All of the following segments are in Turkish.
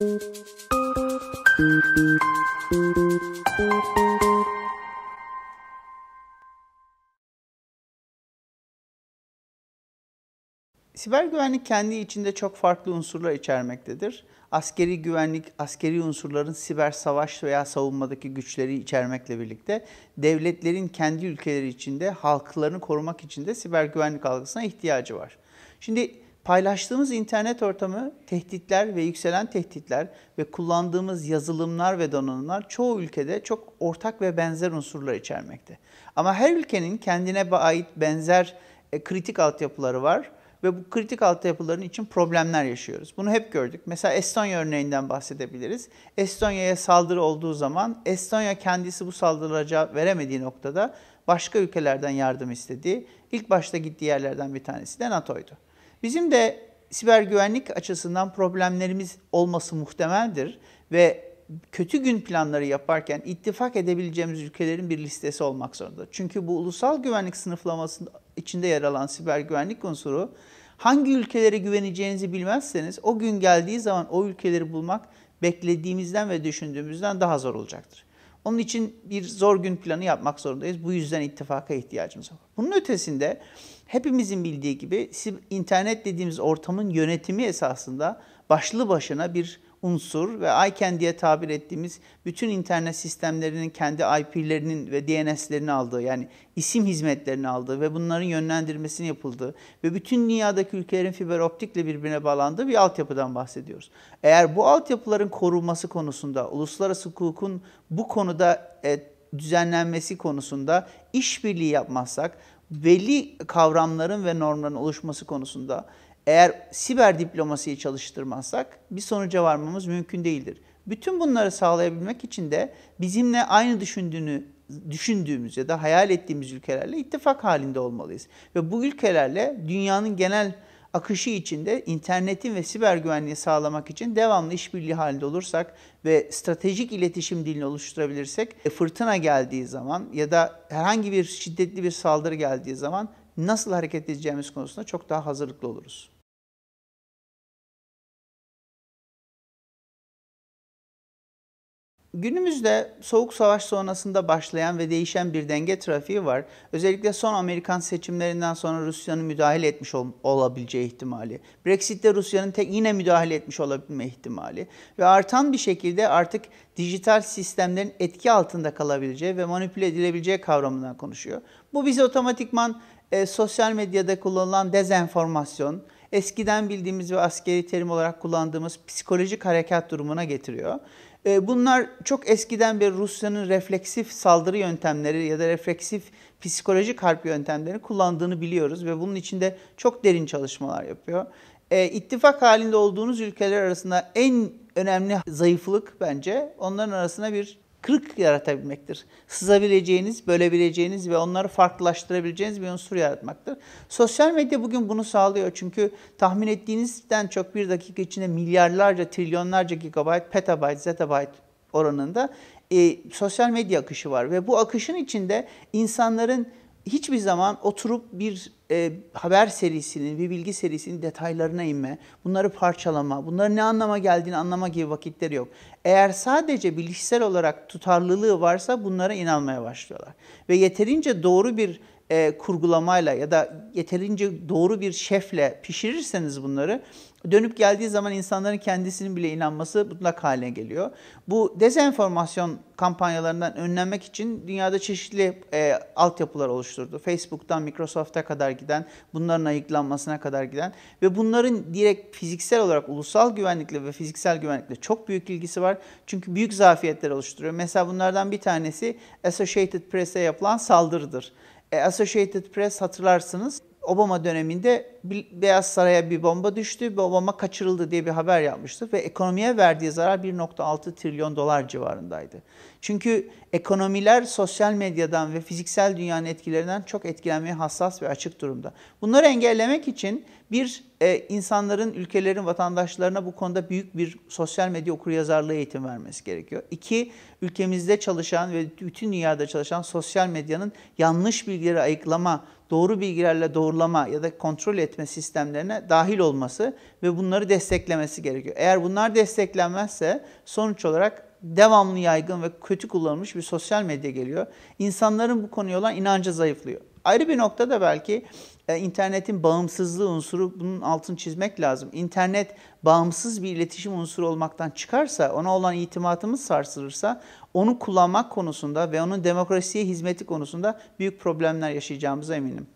Siber güvenlik kendi içinde çok farklı unsurlar içermektedir. Askeri güvenlik, askeri unsurların siber savaş veya savunmadaki güçleri içermekle birlikte devletlerin kendi ülkeleri içinde halklarını korumak için de siber güvenlik algısına ihtiyacı var. Şimdi Paylaştığımız internet ortamı tehditler ve yükselen tehditler ve kullandığımız yazılımlar ve donanımlar çoğu ülkede çok ortak ve benzer unsurlar içermekte. Ama her ülkenin kendine ait benzer e, kritik altyapıları var ve bu kritik altyapıların için problemler yaşıyoruz. Bunu hep gördük. Mesela Estonya örneğinden bahsedebiliriz. Estonya'ya saldırı olduğu zaman Estonya kendisi bu saldırılara cevap veremediği noktada başka ülkelerden yardım istedi. İlk başta gittiği yerlerden bir tanesi de NATO'ydu. Bizim de siber güvenlik açısından problemlerimiz olması muhtemeldir ve kötü gün planları yaparken ittifak edebileceğimiz ülkelerin bir listesi olmak zorunda. Çünkü bu ulusal güvenlik sınıflamasının içinde yer alan siber güvenlik unsuru hangi ülkelere güveneceğinizi bilmezseniz o gün geldiği zaman o ülkeleri bulmak beklediğimizden ve düşündüğümüzden daha zor olacaktır. Onun için bir zor gün planı yapmak zorundayız. Bu yüzden ittifaka ihtiyacımız var. Bunun ötesinde hepimizin bildiği gibi internet dediğimiz ortamın yönetimi esasında başlı başına bir unsur ve ICANN diye tabir ettiğimiz bütün internet sistemlerinin kendi IP'lerinin ve DNS'lerini aldığı yani isim hizmetlerini aldığı ve bunların yönlendirmesini yapıldığı ve bütün dünyadaki ülkelerin fiber optikle birbirine bağlandığı bir altyapıdan bahsediyoruz. Eğer bu altyapıların korunması konusunda uluslararası hukukun bu konuda e, düzenlenmesi konusunda işbirliği yapmazsak belli kavramların ve normların oluşması konusunda eğer siber diplomasiyi çalıştırmazsak bir sonuca varmamız mümkün değildir. Bütün bunları sağlayabilmek için de bizimle aynı düşündüğünü düşündüğümüz ya da hayal ettiğimiz ülkelerle ittifak halinde olmalıyız. Ve bu ülkelerle dünyanın genel akışı içinde internetin ve siber güvenliği sağlamak için devamlı işbirliği halinde olursak ve stratejik iletişim dilini oluşturabilirsek e, fırtına geldiği zaman ya da herhangi bir şiddetli bir saldırı geldiği zaman nasıl hareket edeceğimiz konusunda çok daha hazırlıklı oluruz. Günümüzde Soğuk Savaş sonrasında başlayan ve değişen bir denge trafiği var. Özellikle son Amerikan seçimlerinden sonra Rusya'nın müdahale etmiş ol- olabileceği ihtimali. Brexit'te Rusya'nın te- yine müdahale etmiş olabilme ihtimali. Ve artan bir şekilde artık dijital sistemlerin etki altında kalabileceği ve manipüle edilebileceği kavramından konuşuyor. Bu bizi otomatikman e, sosyal medyada kullanılan dezenformasyon, eskiden bildiğimiz ve askeri terim olarak kullandığımız psikolojik harekat durumuna getiriyor. E, bunlar çok eskiden bir Rusya'nın refleksif saldırı yöntemleri ya da refleksif psikolojik harp yöntemlerini kullandığını biliyoruz ve bunun içinde çok derin çalışmalar yapıyor. E, ittifak halinde olduğunuz ülkeler arasında en önemli zayıflık bence onların arasına bir kırık yaratabilmektir. Sızabileceğiniz, bölebileceğiniz ve onları farklılaştırabileceğiniz bir unsur yaratmaktır. Sosyal medya bugün bunu sağlıyor. Çünkü tahmin ettiğinizden çok bir dakika içinde milyarlarca, trilyonlarca gigabayt, petabayt, zettabayt oranında e, sosyal medya akışı var. Ve bu akışın içinde insanların hiçbir zaman oturup bir e, haber serisinin, bir bilgi serisinin detaylarına inme, bunları parçalama, bunların ne anlama geldiğini anlama gibi vakitleri yok. Eğer sadece bilişsel olarak tutarlılığı varsa bunlara inanmaya başlıyorlar. Ve yeterince doğru bir e, kurgulamayla ya da yeterince doğru bir şefle pişirirseniz bunları dönüp geldiği zaman insanların kendisinin bile inanması mutlak haline geliyor. Bu dezenformasyon kampanyalarından önlenmek için dünyada çeşitli e, altyapılar oluşturdu. Facebook'tan Microsoft'a kadar giden, bunların ayıklanmasına kadar giden ve bunların direkt fiziksel olarak ulusal güvenlikle ve fiziksel güvenlikle çok büyük ilgisi var. Çünkü büyük zafiyetler oluşturuyor. Mesela bunlardan bir tanesi Associated Press'e yapılan saldırıdır. E, Associated Press hatırlarsınız Obama döneminde Beyaz Saray'a bir bomba düştü bir Obama kaçırıldı diye bir haber yapmıştı ve ekonomiye verdiği zarar 1.6 trilyon dolar civarındaydı. Çünkü ekonomiler sosyal medyadan ve fiziksel dünyanın etkilerinden çok etkilenmeye hassas ve açık durumda. Bunları engellemek için bir e, insanların, ülkelerin, vatandaşlarına bu konuda büyük bir sosyal medya okuryazarlığı eğitim vermesi gerekiyor. İki, ülkemizde çalışan ve bütün dünyada çalışan sosyal medyanın yanlış bilgileri ayıklama, doğru bilgilerle doğrulama ya da kontrol et üretme sistemlerine dahil olması ve bunları desteklemesi gerekiyor. Eğer bunlar desteklenmezse sonuç olarak devamlı yaygın ve kötü kullanılmış bir sosyal medya geliyor. İnsanların bu konuya olan inancı zayıflıyor. Ayrı bir nokta da belki e, internetin bağımsızlığı unsuru bunun altını çizmek lazım. İnternet bağımsız bir iletişim unsuru olmaktan çıkarsa, ona olan itimatımız sarsılırsa onu kullanmak konusunda ve onun demokrasiye hizmeti konusunda büyük problemler yaşayacağımıza eminim.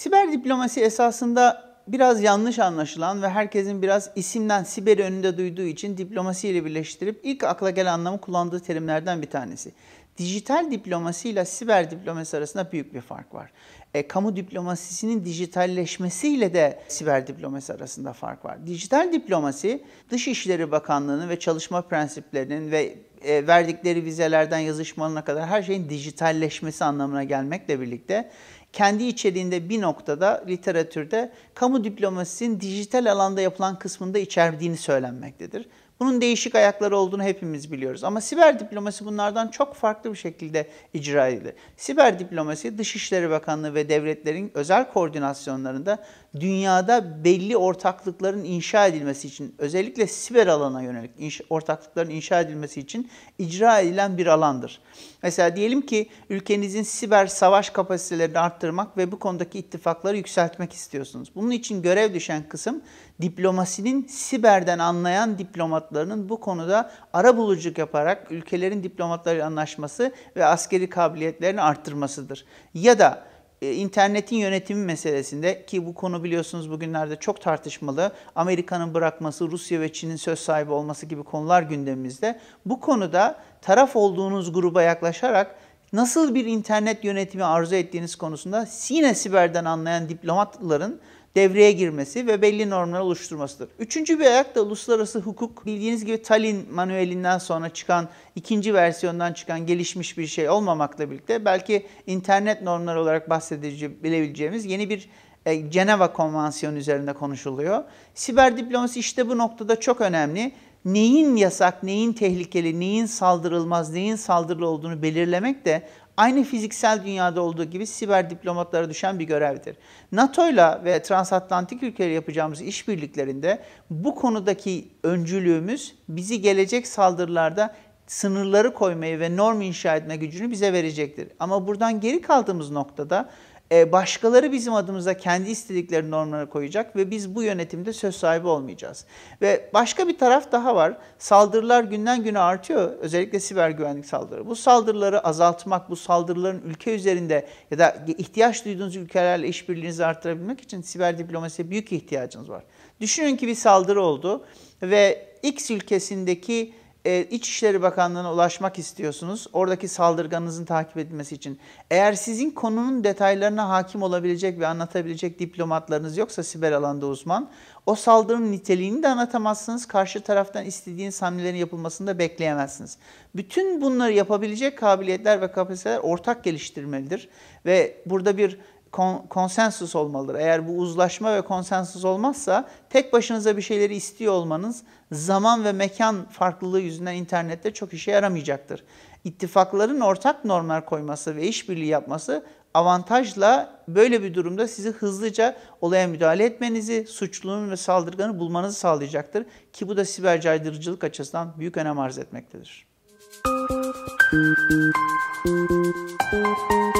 Siber diplomasi esasında biraz yanlış anlaşılan ve herkesin biraz isimden siber önünde duyduğu için diplomasi ile birleştirip ilk akla gelen anlamı kullandığı terimlerden bir tanesi. Dijital diplomasi ile siber diplomasi arasında büyük bir fark var. E, kamu diplomasisinin dijitalleşmesiyle de siber diplomasi arasında fark var. Dijital diplomasi Dışişleri Bakanlığı'nın ve çalışma prensiplerinin ve e, verdikleri vizelerden yazışmalarına kadar her şeyin dijitalleşmesi anlamına gelmekle birlikte kendi içeriğinde bir noktada literatürde kamu diplomasisinin dijital alanda yapılan kısmında içerdiğini söylenmektedir. Bunun değişik ayakları olduğunu hepimiz biliyoruz. Ama siber diplomasi bunlardan çok farklı bir şekilde icra edilir. Siber diplomasi Dışişleri Bakanlığı ve devletlerin özel koordinasyonlarında dünyada belli ortaklıkların inşa edilmesi için özellikle siber alana yönelik inş- ortaklıkların inşa edilmesi için icra edilen bir alandır. Mesela diyelim ki ülkenizin siber savaş kapasitelerini arttırmak ve bu konudaki ittifakları yükseltmek istiyorsunuz. Bunun için görev düşen kısım diplomasinin siberden anlayan diplomatlarının bu konuda ara buluculuk yaparak ülkelerin diplomatları anlaşması ve askeri kabiliyetlerini arttırmasıdır. Ya da e, internetin yönetimi meselesinde ki bu konu biliyorsunuz bugünlerde çok tartışmalı. Amerika'nın bırakması, Rusya ve Çin'in söz sahibi olması gibi konular gündemimizde. Bu konuda taraf olduğunuz gruba yaklaşarak nasıl bir internet yönetimi arzu ettiğiniz konusunda Sine Siber'den anlayan diplomatların devreye girmesi ve belli normlar oluşturmasıdır. Üçüncü bir ayak da uluslararası hukuk. Bildiğiniz gibi Tallinn manuelinden sonra çıkan, ikinci versiyondan çıkan gelişmiş bir şey olmamakla birlikte belki internet normları olarak bahsedebileceğimiz yeni bir e, Ceneva Konvansiyonu üzerinde konuşuluyor. Siber diplomasi işte bu noktada çok önemli. Neyin yasak, neyin tehlikeli, neyin saldırılmaz, neyin saldırılı olduğunu belirlemek de aynı fiziksel dünyada olduğu gibi siber diplomatlara düşen bir görevdir. NATO'yla ve transatlantik ülkeleri yapacağımız işbirliklerinde bu konudaki öncülüğümüz bizi gelecek saldırılarda sınırları koymayı ve norm inşa etme gücünü bize verecektir. Ama buradan geri kaldığımız noktada e, başkaları bizim adımıza kendi istedikleri normlara koyacak ve biz bu yönetimde söz sahibi olmayacağız. Ve başka bir taraf daha var. Saldırılar günden güne artıyor. Özellikle siber güvenlik saldırıları. Bu saldırıları azaltmak, bu saldırıların ülke üzerinde ya da ihtiyaç duyduğunuz ülkelerle işbirliğinizi artırabilmek için siber diplomasiye büyük ihtiyacınız var. Düşünün ki bir saldırı oldu ve X ülkesindeki e, İçişleri Bakanlığı'na ulaşmak istiyorsunuz. Oradaki saldırganızın takip edilmesi için. Eğer sizin konunun detaylarına hakim olabilecek ve anlatabilecek diplomatlarınız yoksa siber alanda uzman, o saldırının niteliğini de anlatamazsınız. Karşı taraftan istediğiniz hamlelerin yapılmasını da bekleyemezsiniz. Bütün bunları yapabilecek kabiliyetler ve kapasiteler ortak geliştirmelidir. Ve burada bir kon, konsensus olmalıdır. Eğer bu uzlaşma ve konsensus olmazsa tek başınıza bir şeyleri istiyor olmanız zaman ve mekan farklılığı yüzünden internette çok işe yaramayacaktır. İttifakların ortak normlar koyması ve işbirliği yapması avantajla böyle bir durumda sizi hızlıca olaya müdahale etmenizi, suçlunun ve saldırganı bulmanızı sağlayacaktır. Ki bu da siber caydırıcılık açısından büyük önem arz etmektedir. Müzik